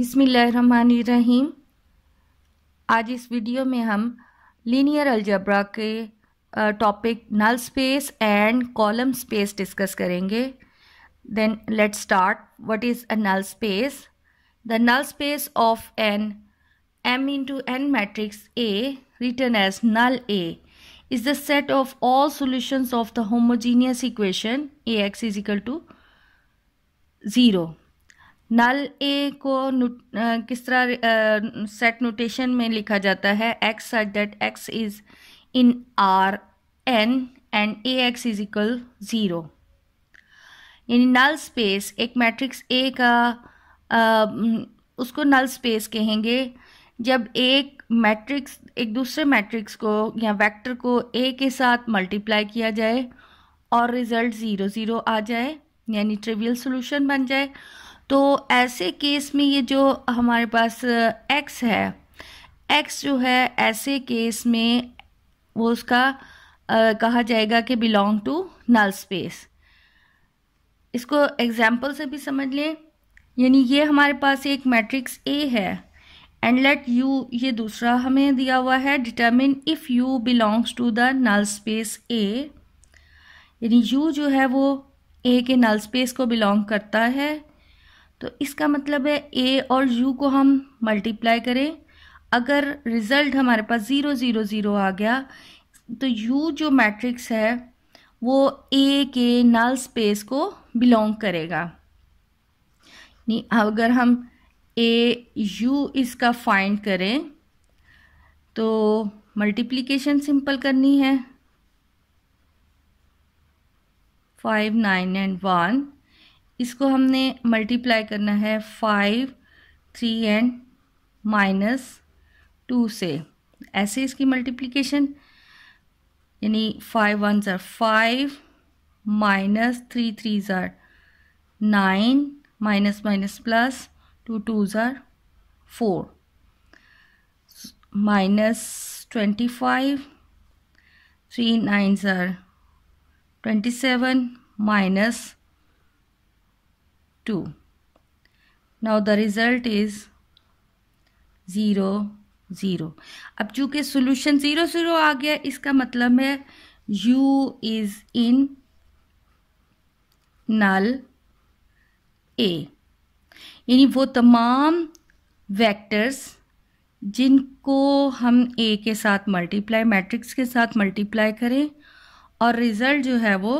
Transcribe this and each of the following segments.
बिसमीम आज इस वीडियो में हम लीनियर अलजबरा के topic null space and column space discuss करेंगे then let start what is a null space the null space of N M into N matrix A written as null A is the set of all solutions of the homogeneous equation A X is equal to zero null A को किस तरह set notation में लिखा जाता है X such that X is in R N and A X is equal zero यानी null space एक matrix A का आ, उसको नल स्पेस कहेंगे जब एक मैट्रिक्स एक दूसरे मैट्रिक्स को या वेक्टर को ए के साथ मल्टीप्लाई किया जाए और रिज़ल्ट ज़ीरो ज़ीरो आ जाए यानी ट्रिवियल सॉल्यूशन बन जाए तो ऐसे केस में ये जो हमारे पास एक्स है एक्स जो है ऐसे केस में वो उसका आ, कहा जाएगा कि बिलोंग टू नल स्पेस इसको एग्जाम्पल से भी समझ लें यानी ये हमारे पास एक मैट्रिक्स ए है एंड लेट यू ये दूसरा हमें दिया हुआ है determine if U belongs to the null space A यानी यू जो है वो ए के नल स्पेस को बिलोंग करता है तो इसका मतलब है ए और यू को हम मल्टीप्लाई करें अगर रिज़ल्ट हमारे पास ज़ीरो ज़ीरो ज़ीरो आ गया तो यू जो मैट्रिक्स है वो ए के नल स्पेस को बिलोंग करेगा नहीं अगर हम ए यू इसका फाइंड करें तो मल्टीप्लिकेशन सिंपल करनी है फाइव नाइन एंड वन इसको हमने मल्टीप्लाई करना है five three and minus two से ऐसे इसकी मल्टीप्लिकेशन यानी फाइव वन ज़र फाइव माइनस थ्री थ्री ज़र nine minus minus plus two two ज़ार four minus twenty five three nine ज़ार twenty seven minus two now the result is zero zero अब चूंकि सोल्यूशन जीरो जीरो आ गया इसका मतलब है U is in null A. यानी वो तमाम वेक्टर्स जिनको हम ए के साथ मल्टीप्लाई मैट्रिक्स के साथ मल्टीप्लाई करें और रिज़ल्ट जो है वो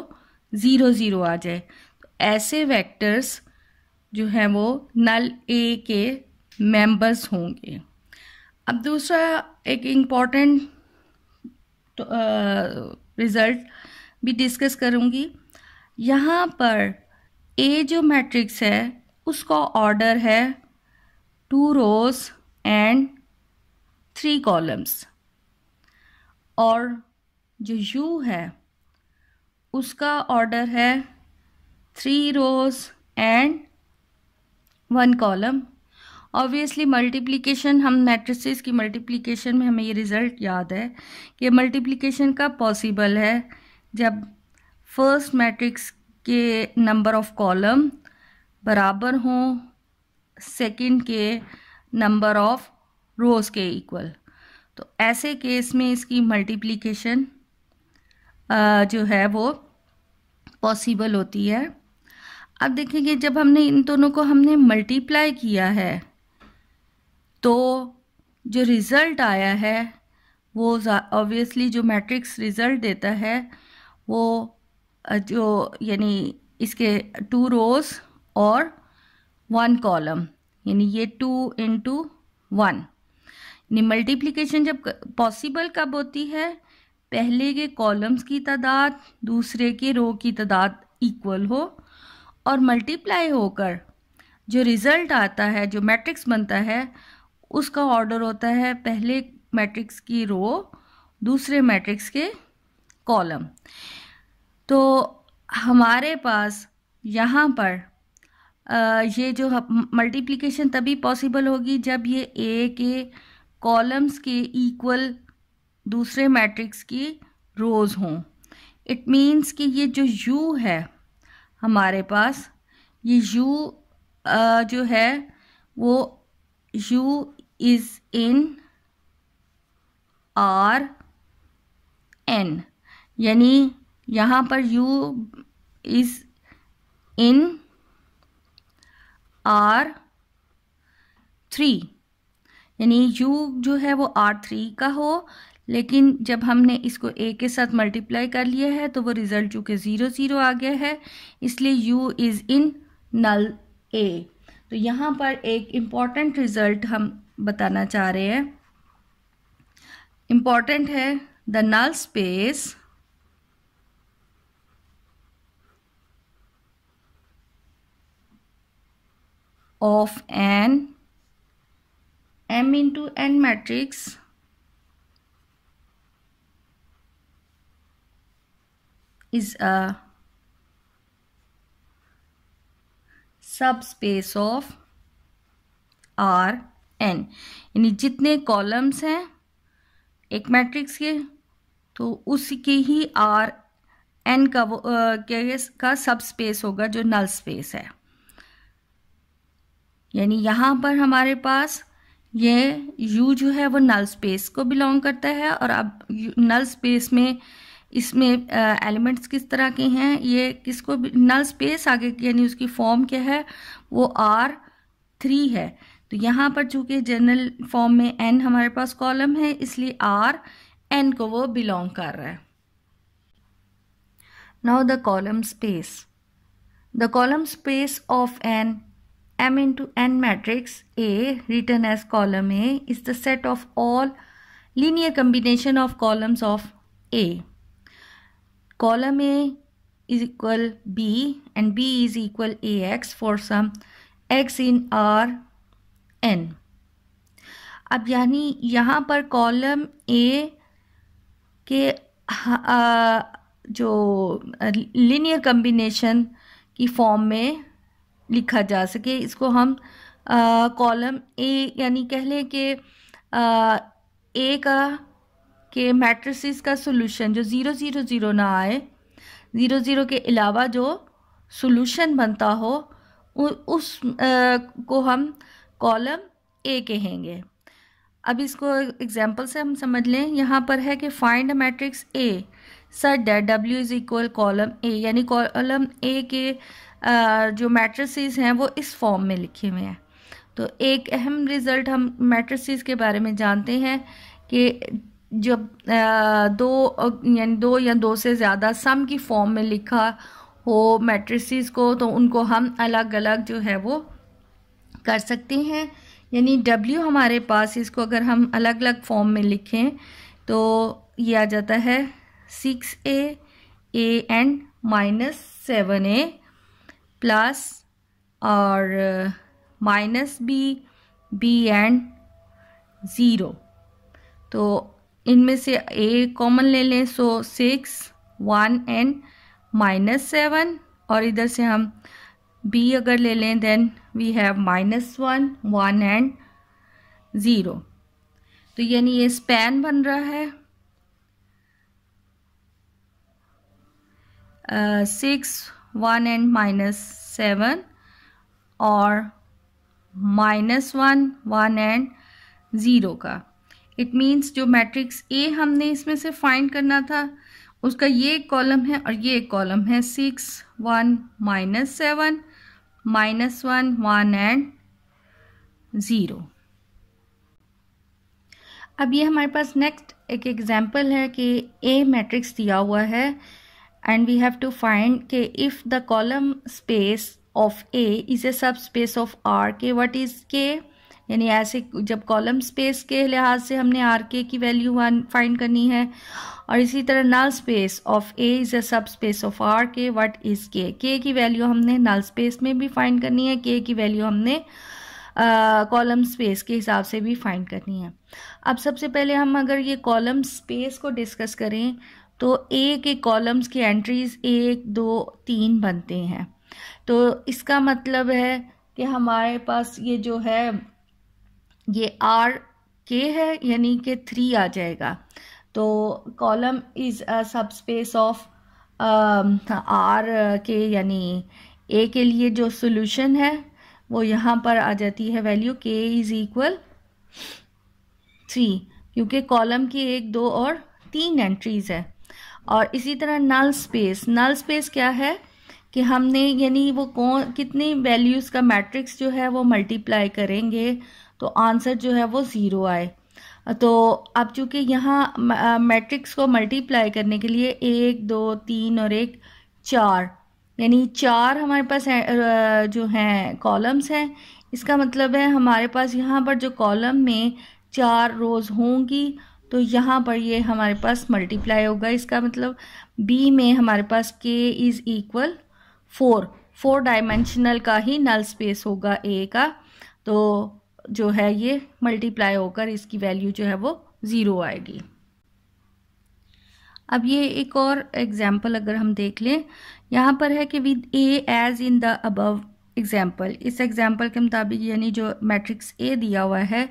ज़ीरो ज़ीरो आ जाए तो ऐसे वेक्टर्स जो है वो नल ए के मेंबर्स होंगे अब दूसरा एक इम्पॉर्टेंट रिज़ल्ट तो, भी डिस्कस करूँगी यहाँ पर ए जो मैट्रिक्स है उसका ऑर्डर है two rows and three columns और जो यू है उसका ऑर्डर है three rows and one column obviously multiplication हम मैट्रिसेस की मल्टीप्लीकेशन में हमें ये रिज़ल्ट याद है कि मल्टीप्लीकेशन का पॉसिबल है जब फर्स्ट मैट्रिक्स के नंबर ऑफ कॉलम बराबर हों सेकंड के नंबर ऑफ रोज के इक्वल तो ऐसे केस में इसकी मल्टीप्लीकेशन जो है वो पॉसिबल होती है अब देखेंगे जब हमने इन दोनों को हमने मल्टीप्लाई किया है तो जो रिज़ल्ट आया है वो ऑब्वियसली जो मैट्रिक्स रिज़ल्ट देता है वो जो यानी इसके टू रोज़ और वन कॉलम यानी ये टू इंटू वन यानी मल्टीप्लिकेशन जब पॉसिबल कब होती है पहले के कॉलम्स की तादाद दूसरे के रो की तादाद इक्वल हो और मल्टीप्लाई होकर जो रिज़ल्ट आता है जो मैट्रिक्स बनता है उसका ऑर्डर होता है पहले मैट्रिक्स की रो दूसरे मैट्रिक्स के कॉलम तो हमारे पास यहाँ पर ये जो मल्टीप्लिकेशन तभी पॉसिबल होगी जब ये ए के कॉलम्स के इक्वल दूसरे मैट्रिक्स की रोज़ हों इट मीन्स कि ये जो यू है हमारे पास ये यू जो है वो U is in R N यानी यहाँ पर U is in R three यानी यू जो है वो आर थ्री का हो लेकिन जब हमने इसको ए के साथ मल्टीप्लाई कर लिया है तो वो रिज़ल्ट चूँकि ज़ीरो ज़ीरो आ गया है इसलिए यू इज़ इन नल ए तो यहाँ पर एक इम्पॉर्टेंट रिज़ल्ट हम बताना चाह रहे हैं इम्पॉर्टेंट है the null space of N M into N matrix is a subspace of R N यानी जितने कॉलम्स हैं एक मैट्रिक्स के तो उसके ही आर एन का वो का स्पेस होगा जो नल स्पेस है यानी यहाँ पर हमारे पास ये यू जो है वो नल स्पेस को बिलोंग करता है और अब नल स्पेस में इसमें एलिमेंट्स किस तरह के हैं ये किसको नल स्पेस आगे यानी उसकी फॉर्म क्या है वो आर थ्री है तो यहाँ पर चूंकि जनरल फॉर्म में एन हमारे पास कॉलम है इसलिए आर एन को वो बिलोंग कर रहा है now the column space the column space of N M into N matrix A written as column A is the set of all linear combination of columns of A column A is equal B and B is equal A X for some X in R N अब यानी यहाँ पर column A के आ, जो linear combination की form में लिखा जा सके इसको हम कॉलम ए यानी कह लें कि ए का के मैट्रिसेस का सॉल्यूशन जो ज़ीरो ज़ीरो ज़ीरो ना आए ज़ीरो ज़ीरो के अलावा जो सॉल्यूशन बनता हो उस आ, को हम कॉलम ए कहेंगे अब इसको एग्जाम्पल से हम समझ लें यहाँ पर है कि फाइंड मैट्रिक्स ए सर डेट W is equal column A यानी कॉलम ए के आ, जो मैट्रिसेस हैं वो इस फॉर्म में लिखे हुए हैं तो एक अहम रिज़ल्ट हम मैट्रिसेस के बारे में जानते हैं कि जब दो यानी दो या दो से ज़्यादा सम की फॉर्म में लिखा हो मैट्रिसेस को तो उनको हम अलग अलग जो है वो कर सकते हैं यानी डब्ल्यू हमारे पास इसको अगर हम अलग अलग फॉर्म में लिखें तो ये आ जाता है six A A and minus seven A plus और minus B B and zero तो इनमें से ए कॉमन ले लें so six one and minus seven और इधर से हम बी अगर ले लें then we have minus one one and zero तो यानी ये स्पैन बन रहा है six one and minus seven और minus one one and zero का इट मीन्स जो मैट्रिक्स ए हमने इसमें से फाइंड करना था उसका ये एक कॉलम है और ये एक कॉलम है six one minus seven minus one one and zero अब ये हमारे पास नेक्स्ट एक एग्जांपल है कि ए मैट्रिक्स दिया हुआ है and we have to find K if the column space of A is a subspace of R K what is K यानी ऐसे जब कॉलम स्पेस के लिहाज से हमने आर के की वैल्यू फाइंड करनी है और इसी तरह null space of A is a subspace of R K what is K K की वैल्यू हमने नल स्पेस में भी फाइंड करनी है के की वैल्यू हमने कॉलम uh, स्पेस के हिसाब से भी फाइंड करनी है अब सबसे पहले हम अगर ये कॉलम स्पेस को डिस्कस करें तो ए के कॉलम्स की एंट्रीज एक दो तीन बनते हैं तो इसका मतलब है कि हमारे पास ये जो है ये आर के है यानी कि थ्री आ जाएगा तो column is a subspace of R के यानी ए के लिए जो सोल्यूशन है वो यहाँ पर आ जाती है value K is equal three क्योंकि कॉलम की एक दो और तीन एंट्रीज़ है और इसी तरह नल स्पेस नल स्पेस क्या है कि हमने यानी वो कौन कितनी वैल्यूज़ का मैट्रिक्स जो है वो मल्टीप्लाई करेंगे तो आंसर जो है वो ज़ीरो आए तो अब चूँकि यहाँ मैट्रिक्स को मल्टीप्लाई करने के लिए एक दो तीन और एक चार यानी चार हमारे पास है, जो हैं कॉलम्स हैं इसका मतलब है हमारे पास यहाँ पर जो कॉलम में चार रोज़ होंगी तो यहाँ पर ये हमारे पास मल्टीप्लाई होगा इसका मतलब बी में हमारे पास K is equal four four dimensional का ही नल स्पेस होगा ए का तो जो है ये मल्टीप्लाई होकर इसकी वैल्यू जो है वो ज़ीरो आएगी अब ये एक और एग्जाम्पल अगर हम देख लें यहाँ पर है कि with A as in the above example इस एग्जाम्पल के मुताबिक यानी जो मैट्रिक्स ए दिया हुआ है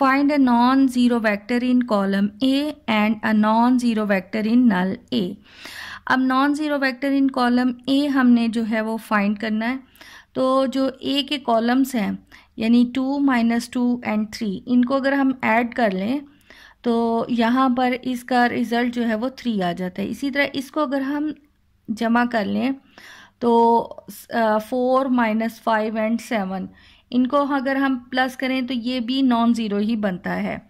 find a non zero vector in column A and a non zero vector in null A अब non zero vector in column A हमने जो है वो फाइंड करना है तो जो ए के कॉलम्स हैं यानी two minus two and three इनको अगर हम ऐड कर लें तो यहाँ पर इसका रिज़ल्ट जो है वो थ्री आ जाता है इसी तरह इसको अगर हम जमा कर लें तो four minus five and seven इनको अगर हम प्लस करें तो ये भी नॉन ज़ीरो ही बनता है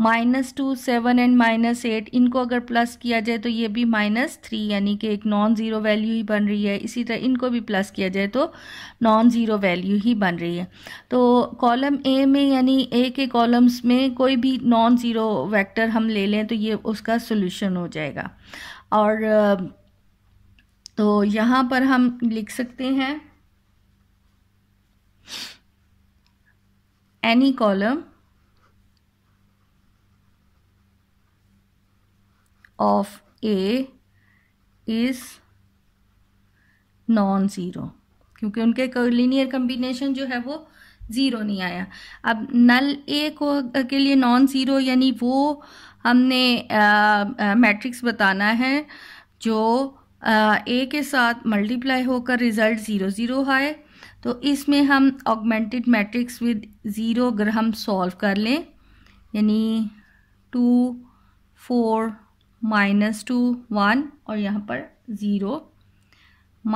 minus two seven and minus eight इनको अगर प्लस किया जाए तो ये भी माइनस थ्री यानी कि एक नॉन ज़ीरो वैल्यू ही बन रही है इसी तरह इनको भी प्लस किया जाए तो नॉन ज़ीरो वैल्यू ही बन रही है तो कॉलम ए में यानी ए के कॉलम्स में कोई भी नॉन ज़ीरो वैक्टर हम ले लें तो ये उसका सोल्यूशन हो जाएगा और तो यहाँ पर हम लिख सकते हैं any column of A is non zero क्योंकि उनके लिनियर कम्बिनेशन जो है वो ज़ीरो नहीं आया अब नल ए को के लिए नॉन ज़ीरो यानी वो हमने मैट्रिक्स बताना है जो ए के साथ मल्टीप्लाई होकर रिज़ल्ट ज़ीरो ज़ीरो आए तो इसमें हम ऑगमेंटेड मैट्रिक्स विद ज़ीरो अगर हम सॉल्व कर लें यानी two four minus two one और यहाँ पर zero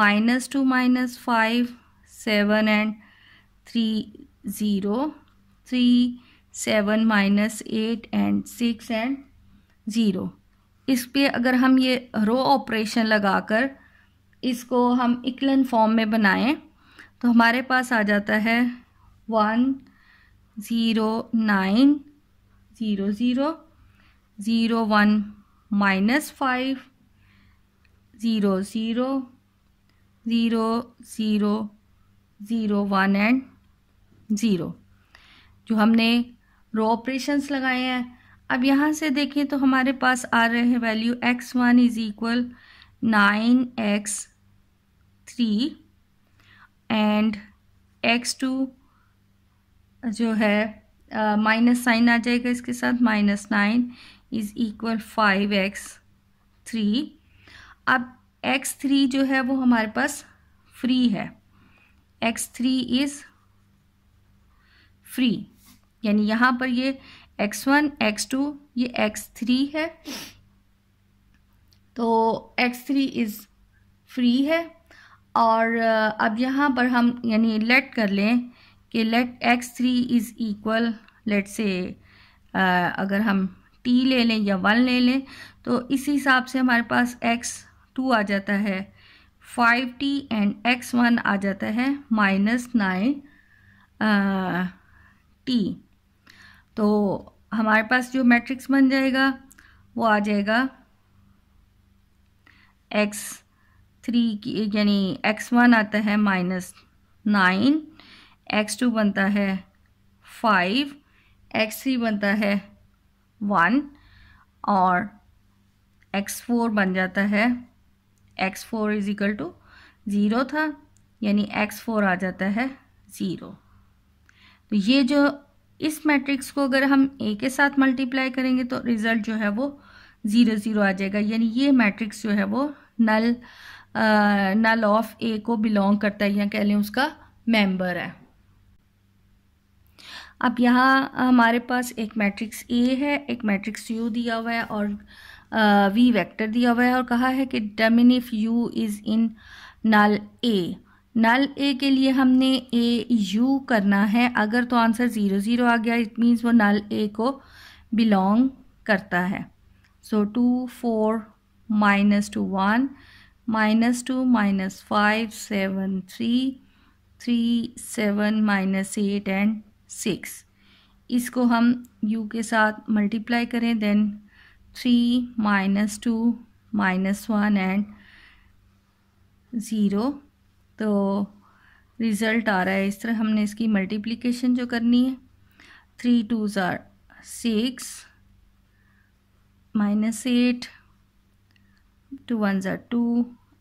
minus two minus five seven and three zero three seven minus eight and six and zero इस पर अगर हम ये रो ऑपरेशन लगाकर इसको हम इक्लन फॉर्म में बनाएं तो हमारे पास आ जाता है one zero nine zero zero zero one minus five zero zero zero zero zero one and zero जो हमने रो ऑपरेशंस लगाए हैं अब यहाँ से देखें तो हमारे पास आ रहे हैं value X one is equal nine X three and x two जो है माइनस uh, साइन आ जाएगा इसके साथ minus nine is equal five X three अब एक्स थ्री जो है वो हमारे पास फ्री है एक्स थ्री इज़ फ्री यानी यहाँ पर ये एक्स वन एक्स टू ये एक्स थ्री है तो एक्स थ्री इज़ फ्री है और अब यहाँ पर हम यानी लेट कर लें कि let X three is equal let से अगर हम टी ले लें या वन ले लें तो इसी हिसाब से हमारे पास एक्स टू आ जाता है five T and X one आ जाता है माइनस नाइन टी तो हमारे पास जो मैट्रिक्स बन जाएगा वो आ जाएगा एक्स थ्री की यानी एक्स वन आता है माइनस नाइन एक्स टू बनता है फाइव एक्स थ्री बनता है वन और एक्स फोर बन जाता है X four is equal to zero था यानी एक्स फोर आ जाता है ज़ीरो तो ये जो इस मैट्रिक्स को अगर हम ए के साथ मल्टीप्लाई करेंगे तो रिज़ल्ट जो है वो ज़ीरो ज़ीरो आ जाएगा यानी ये मैट्रिक्स जो है वो नल नल ऑफ ए को बिलोंग करता है या कह लें उसका मेंबर है अब यहाँ हमारे पास एक मैट्रिक्स ए है एक मैट्रिक्स यू दिया हुआ है और वी वेक्टर दिया हुआ है और कहा है कि determine if U is in null A null A के लिए हमने ए यू करना है अगर तो आंसर ज़ीरो ज़ीरो आ गया इट मीन्स वो नल ए को बिलोंग करता है so two four minus two one minus two minus five seven three three seven minus eight and six इसको हम u के साथ मल्टीप्लाई करें then three minus two minus one and zero तो रिज़ल्ट आ रहा है इस तरह हमने इसकी मल्टीप्लिकेशन जो करनी है थ्री टू ज़ार six minus eight two one ज़ार टू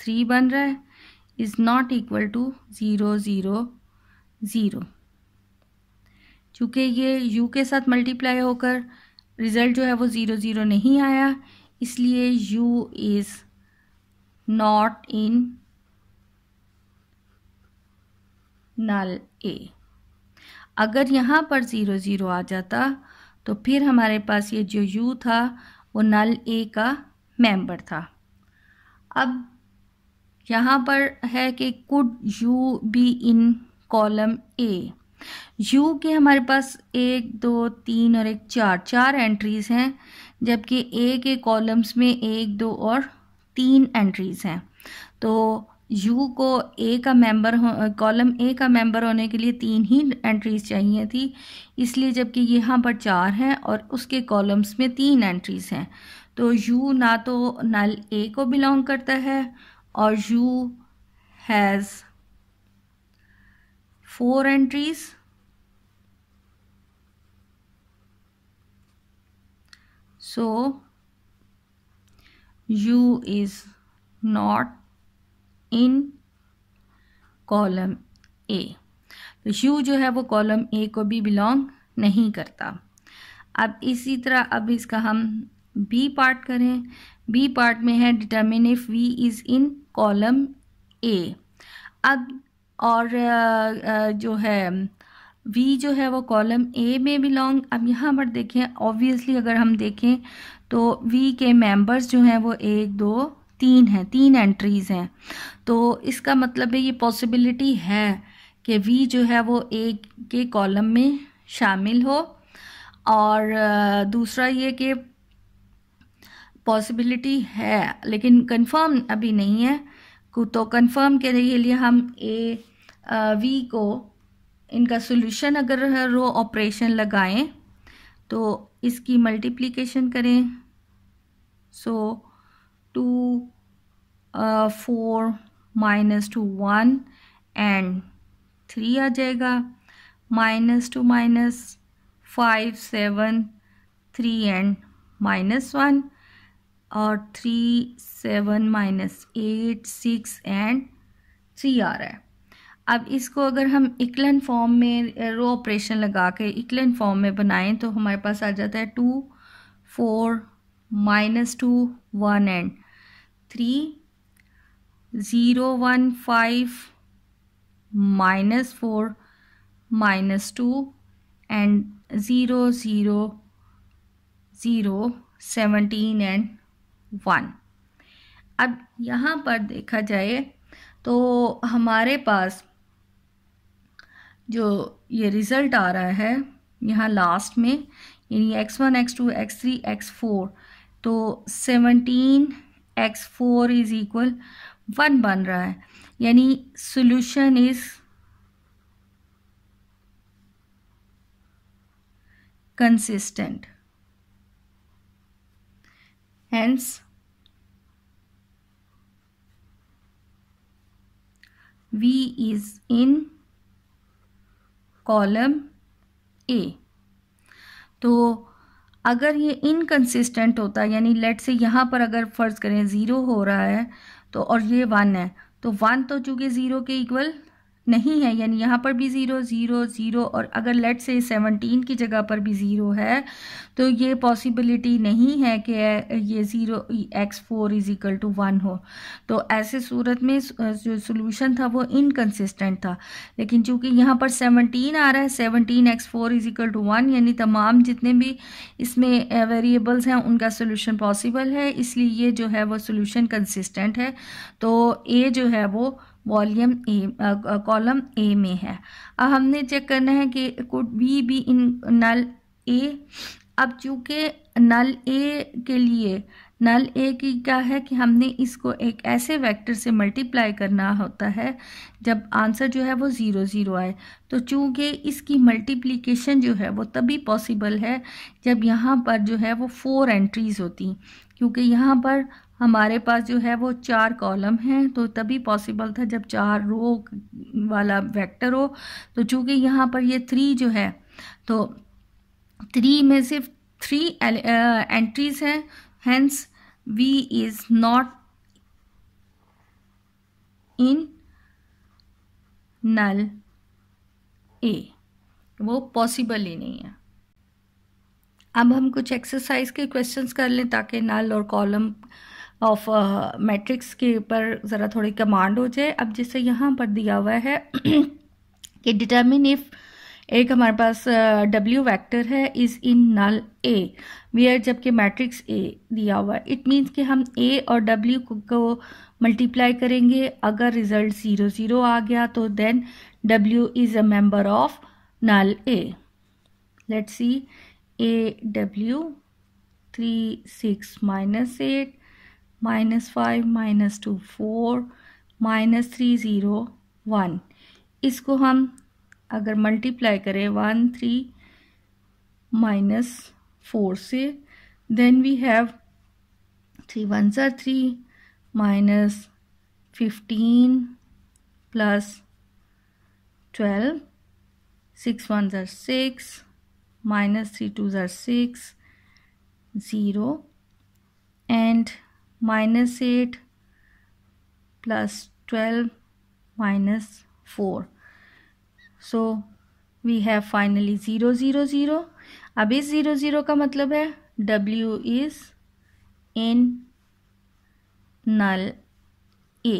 थ्री बन रहा है is not equal to zero zero zero चूँकि ये यू के साथ मल्टीप्लाई होकर रिज़ल्ट जो है वो ज़ीरो ज़ीरो नहीं आया इसलिए u is not in null A अगर यहाँ पर ज़ीरो ज़ीरो आ जाता तो फिर हमारे पास ये जो यू था वो नल ए का मेंबर था अब यहाँ पर है कि could u be in column A u के हमारे पास एक दो तीन और एक चार चार एंट्रीज हैं जबकि ए के कॉलम्स में एक दो और तीन एंट्रीज हैं तो यू को ए का मेंबर कॉलम ए का मेंबर होने के लिए तीन ही एंट्रीज चाहिए थी इसलिए जबकि यहाँ पर चार हैं और उसके कॉलम्स में तीन एंट्रीज हैं तो यू ना तो नल ए को बिलोंग करता है और u has four entries so u is not in column A तो यू जो है वो कॉलम ए को भी बिलोंग नहीं करता अब इसी तरह अब इसका हम बी पार्ट करें बी पार्ट में है determine if v is in column A अब और जो है वी जो है वो कॉलम ए में बिलोंग अब यहाँ पर देखें ऑब्वियसली अगर हम देखें तो वी के मेंबर्स जो हैं वो एक दो तीन हैं तीन एंट्रीज़ हैं तो इसका मतलब है ये पॉसिबिलिटी है कि वी जो है वो एक के कॉलम में शामिल हो और दूसरा ये कि पॉसिबिलिटी है लेकिन कंफर्म अभी नहीं है तो कंफर्म के लिए हम ए वी को इनका सॉल्यूशन अगर रो ऑपरेशन लगाएं तो इसकी मल्टीप्लिकेशन करें so two four minus two one and three आ जाएगा minus two minus five seven three and minus one और three seven minus eight six and three आ रहा है अब इसको अगर हम इक्लन फॉर्म में रो ऑपरेशन लगा के इक्लन फॉर्म में बनाएं तो हमारे पास आ जाता है two four minus two one and three zero one five minus four minus two and zero zero zero seventeen and one अब यहाँ पर देखा जाए तो हमारे पास जो ये रिज़ल्ट आ रहा है यहाँ लास्ट में यानी x one x two x three x four तो seventeen x four is equal one बन रहा है यानी solution is consistent Hence, V is in column A तो अगर ये इनकन्सिस्टेंट होता है यानी लेट से यहाँ पर अगर फ़र्ज़ करें ज़ीरो हो रहा है तो और ये वन है तो वन तो चूँकि ज़ीरो के इक्वल नहीं है यानी यहाँ पर भी ज़ीरो ज़ीरो ज़ीरो और अगर लेट से सेवनटीन की जगह पर भी ज़ीरो है तो ये पॉसिबिलिटी नहीं है कि ये zero x four is equal to one हो तो ऐसे सूरत में जो सोल्यूशन था वो इनकन्सिस्टेंट था लेकिन चूँकि यहाँ पर सेवनटीन आ रहा है seventeen x four is equal to one यानी तमाम जितने भी इसमें वेरिएबल्स हैं उनका सोल्यूशन पॉसिबल है इसलिए ये जो है वो सोल्यूशन कंसिस्टेंट है तो ए जो है वो वॉल्यूम ए कॉलम ए में है अब हमने चेक करना है कि could b be in null A अब चूँकि नल ए के लिए नल ए की क्या है कि हमने इसको एक ऐसे वेक्टर से मल्टीप्लाई करना होता है जब आंसर जो है वो ज़ीरो ज़ीरो आए तो चूँकि इसकी मल्टीप्लिकेशन जो है वो तभी पॉसिबल है जब यहाँ पर जो है वो फोर एंट्रीज़ होती क्योंकि यहाँ पर हमारे पास जो है वो चार कॉलम हैं तो तभी पॉसिबल था जब चार रो वाला वेक्टर हो तो चूंकि यहाँ पर ये थ्री जो है तो थ्री में सिर्फ थ्री एंट्रीज uh, हैं hence v is not in null A वो पॉसिबल ही नहीं है अब हम कुछ एक्सरसाइज के क्वेश्चंस कर लें ताकि नल और कॉलम ऑफ मैट्रिक्स uh, के ऊपर ज़रा थोड़ी कमांड हो जाए अब जैसे यहाँ पर दिया हुआ है कि डिटर्मिन इफ़ एक हमारे पास डब्ल्यू uh, वेक्टर है is in null A where जबकि मैट्रिक्स ए दिया हुआ है इट मीन्स कि हम ए और डब्ल्यू को मल्टीप्लाई करेंगे अगर रिजल्ट ज़ीरो ज़ीरो आ गया तो then W is a member of null A let's see A W three six minus eight minus five minus two four minus three zero one इसको हम अगर मल्टीप्लाई करें वन थ्री माइनस फोर से then we have three one ज़ार three minus fifteen plus twelve six one ज़ार six minus three two ज़ार six zero and minus eight plus twelve minus four so we have finally zero zero zero अब इस zero zero का मतलब है W is in null A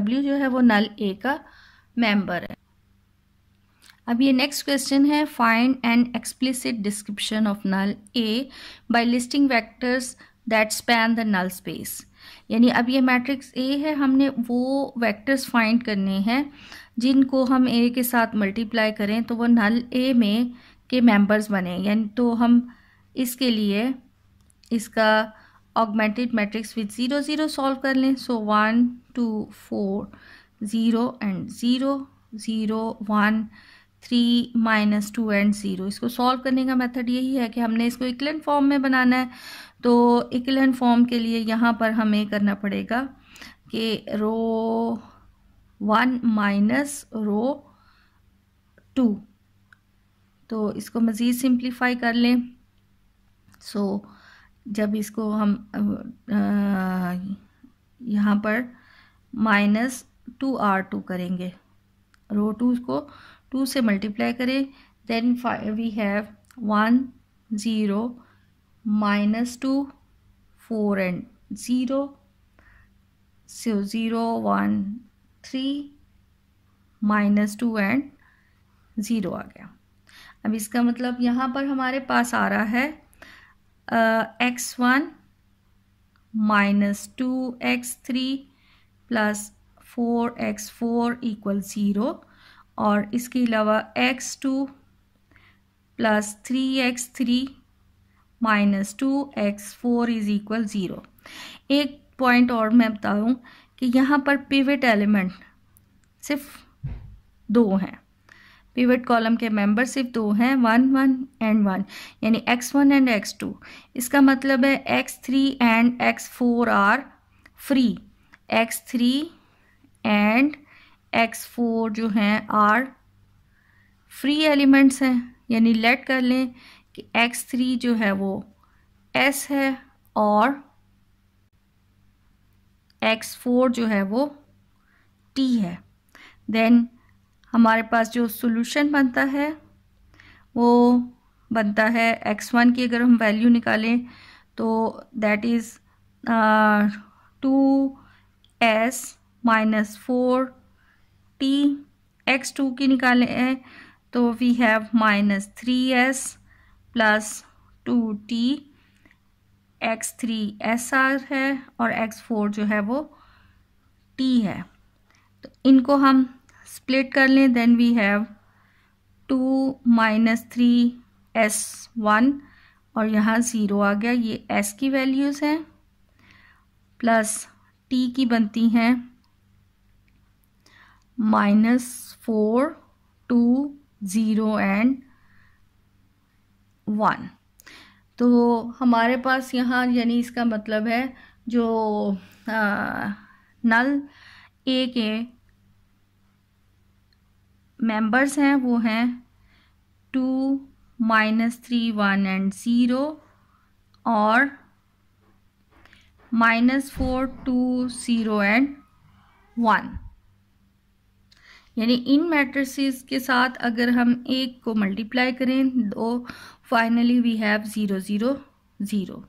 W जो है वो नल A का मेंबर है अब ये नेक्स्ट क्वेश्चन है find an explicit description of null A by listing vectors that span the null space यानी अब ये मैट्रिक्स ए है हमने वो वेक्टर्स फाइंड करने हैं जिनको हम ए के साथ मल्टीप्लाई करें तो वो नल ए में के मेंबर्स बने यानी तो हम इसके लिए इसका augmented matrix with zero zero solve कर लें so one two four zero and zero zero one three minus two and zero इसको सॉल्व करने का मेथड यही है कि हमने इसको इक्लेंट फॉर्म में बनाना है तो इक्लन फॉर्म के लिए यहाँ पर हमें करना पड़ेगा कि row one minus row two तो इसको मज़ीद सिंप्लीफाई कर लें सो जब इसको हम यहाँ पर माइनस टू आर टू करेंगे रो टू को टू से मल्टीप्लाई करें then we have one zero minus two four and zero zero one three minus two and zero आ गया अब इसका मतलब यहाँ पर हमारे पास आ रहा है x one minus two x three plus four x four equal zero और इसके अलावा x two plus three x three minus two x four is equal zero एक पॉइंट और मैं बताऊँ कि यहाँ पर पिवट एलिमेंट सिर्फ दो हैं पिवट कॉलम के मेंबर सिर्फ दो हैं वन वन एंड वन यानी x one and x two इसका मतलब है x three and x four are free x three and x four जो हैं आर फ्री एलिमेंट्स हैं यानी लेट कर लें कि एक्स थ्री जो है वो एस है और एक्स फोर जो है वो टी है देन हमारे पास जो सोल्यूशन बनता है वो बनता है एक्स वन की अगर हम वैल्यू निकालें तो that is two s minus four t x two की निकालें तो we have minus three s plus two t x three s r है और एक्स फोर जो है वो टी है तो इनको हम स्प्लिट कर लें then we have two minus three s one और यहाँ ज़ीरो आ गया ये एस की वैल्यूज़ हैं प्लस टी की बनती हैं minus four two zero and one तो हमारे पास यहाँ यानी इसका मतलब है जो आ, नल ए के मेंबर्स हैं वो हैं two minus three one and zero और minus four two zero and one यानी इन मैट्रिसेस के साथ अगर हम एक को मल्टीप्लाई करें दो finally we have zero zero zero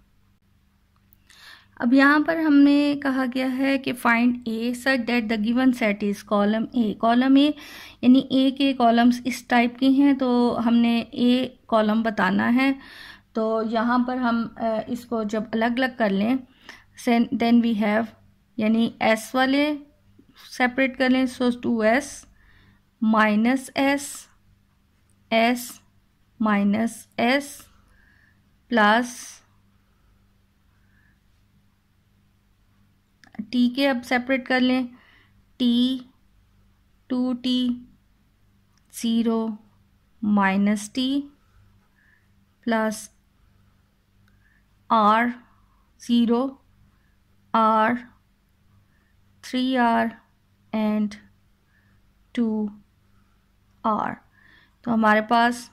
अब यहाँ पर हमने कहा गया है कि find a such that the given set is column A column A यानी ए के कॉलम्स इस टाइप के हैं तो हमने ए कॉलम बताना है तो यहाँ पर हम इसको जब अलग अलग कर लें देन वी हैव यानी एस वाले सेपरेट कर लें so two s minus s s minus s plus t के अब सेपरेट कर लें t two t zero minus t plus r zero r three r and two r तो हमारे पास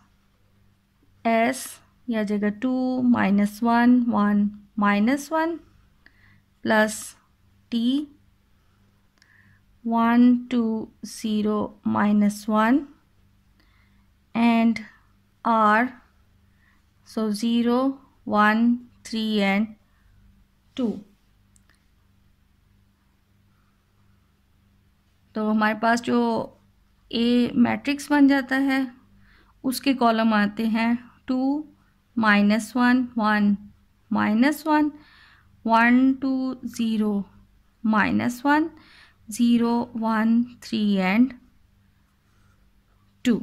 एस या जगह two minus one one minus one plus t one two zero minus one and r so zero one three and to तो हमारे पास जो ए matrix बन जाता है उसके कॉलम आते हैं two minus one one minus one one two zero minus one zero one three and two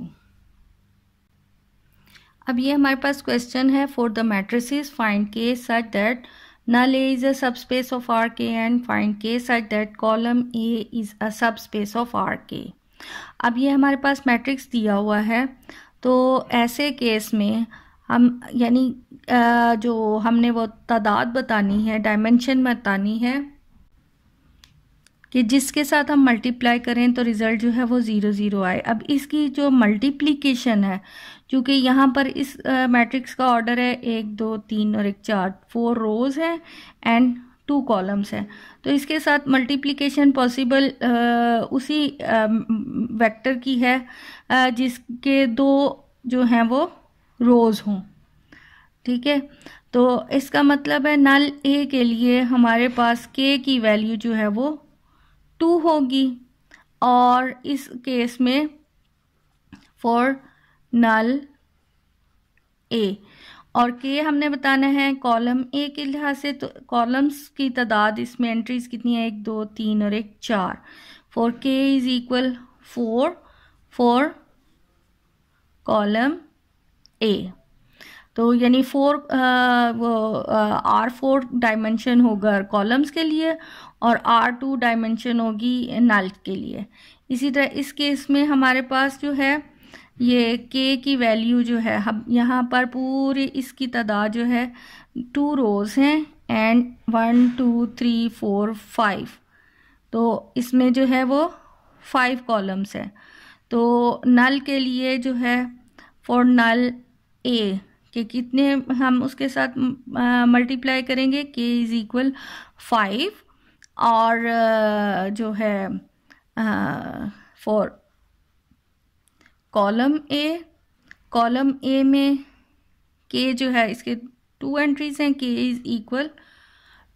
अब ये हमारे पास क्वेश्चन है for the matrices find k such that null A is a subspace of R k and find k such that column A is a subspace of R के अब ये हमारे पास matrix दिया हुआ है तो ऐसे केस में हम यानी जो हमने वो तादाद बतानी है डायमेंशन बतानी है कि जिसके साथ हम मल्टीप्लाई करें तो रिज़ल्ट जो है वो ज़ीरो ज़ीरो आए अब इसकी जो मल्टीप्लिकेशन है क्योंकि यहाँ पर इस मैट्रिक्स का ऑर्डर है एक दो तीन और एक चार फोर रोज़ हैं एंड टू कॉलम्स हैं तो इसके साथ मल्टीप्लिकेशन पॉसिबल उसी वेक्टर की है जिसके दो जो हैं वो रोज़ हों ठीक है तो इसका मतलब है नल ए के लिए हमारे पास के की वैल्यू जो है वो टू होगी और इस केस में फॉर नल ए और के हमने बताना है कॉलम ए के लिहाज से तो कॉलम्स की तादाद इसमें एंट्रीज कितनी है एक दो तीन और एक चार four k is equal four four column A तो यानी फोर वो आर फोर डायमेंशन होगा कॉलम्स के लिए और आर टू डायमेंशन होगी नल के लिए इसी तरह इस केस में हमारे पास जो है ये के की वैल्यू जो है हम यहाँ पर पूरी इसकी तादाद जो है टू रोज़ हैं and one two three four five तो इसमें जो है वो फाइव कॉलम्स हैं तो नल के लिए जो है फॉर नल ए के कितने हम उसके साथ मल्टीप्लाई करेंगे के इज़ इक्वल फाइव और जो है for column A column A में के जो है इसके टू एंट्रीज हैं के इज इक्वल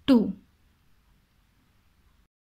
टू